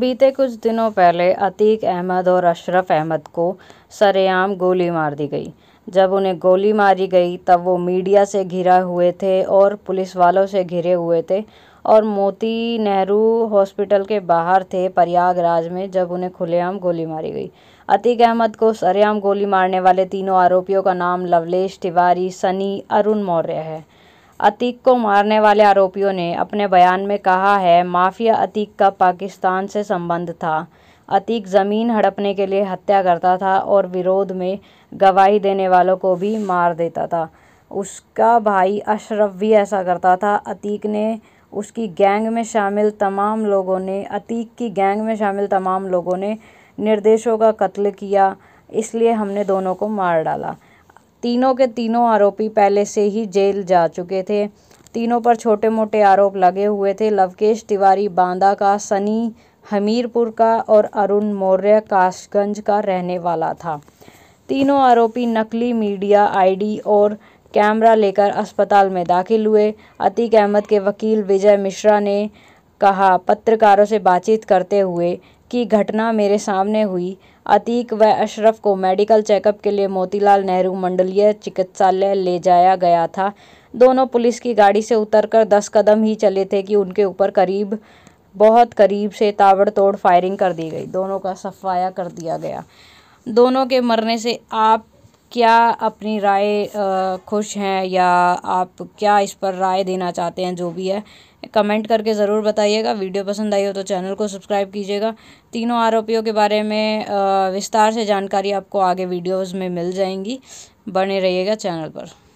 बीते कुछ दिनों पहले अतीक अहमद और अशरफ अहमद को सरेआम गोली मार दी गई जब उन्हें गोली मारी गई तब वो मीडिया से घिरा हुए थे और पुलिस वालों से घिरे हुए थे और मोती नेहरू हॉस्पिटल के बाहर थे प्रयागराज में जब उन्हें खुलेआम गोली मारी गई अतीक अहमद को सरेआम गोली मारने वाले तीनों आरोपियों का नाम लवलेश तिवारी सनी अरुण मौर्य है अतीक को मारने वाले आरोपियों ने अपने बयान में कहा है माफिया अतीक का पाकिस्तान से संबंध था अतीक ज़मीन हड़पने के लिए हत्या करता था और विरोध में गवाही देने वालों को भी मार देता था उसका भाई अशरफ भी ऐसा करता था अतीक ने उसकी गैंग में शामिल तमाम लोगों ने अतीक की गैंग में शामिल तमाम लोगों ने निर्देशों का कत्ल किया इसलिए हमने दोनों को मार डाला तीनों के तीनों आरोपी पहले से ही जेल जा चुके थे तीनों पर छोटे मोटे आरोप लगे हुए थे लवकेश तिवारी बांदा का सनी हमीरपुर का और अरुण मौर्य काशगंज का रहने वाला था तीनों आरोपी नकली मीडिया आईडी और कैमरा लेकर अस्पताल में दाखिल हुए अतीक अहमद के वकील विजय मिश्रा ने कहा पत्रकारों से बातचीत करते हुए कि घटना मेरे सामने हुई अतीक व अशरफ को मेडिकल चेकअप के लिए मोतीलाल नेहरू मंडलीय चिकित्सालय ले जाया गया था दोनों पुलिस की गाड़ी से उतरकर दस कदम ही चले थे कि उनके ऊपर करीब बहुत करीब से ताबड़तोड़ फायरिंग कर दी गई दोनों का सफाया कर दिया गया दोनों के मरने से आप क्या अपनी राय खुश हैं या आप क्या इस पर राय देना चाहते हैं जो भी है कमेंट करके ज़रूर बताइएगा वीडियो पसंद आई हो तो चैनल को सब्सक्राइब कीजिएगा तीनों आरोपियों के बारे में विस्तार से जानकारी आपको आगे वीडियोस में मिल जाएंगी बने रहिएगा चैनल पर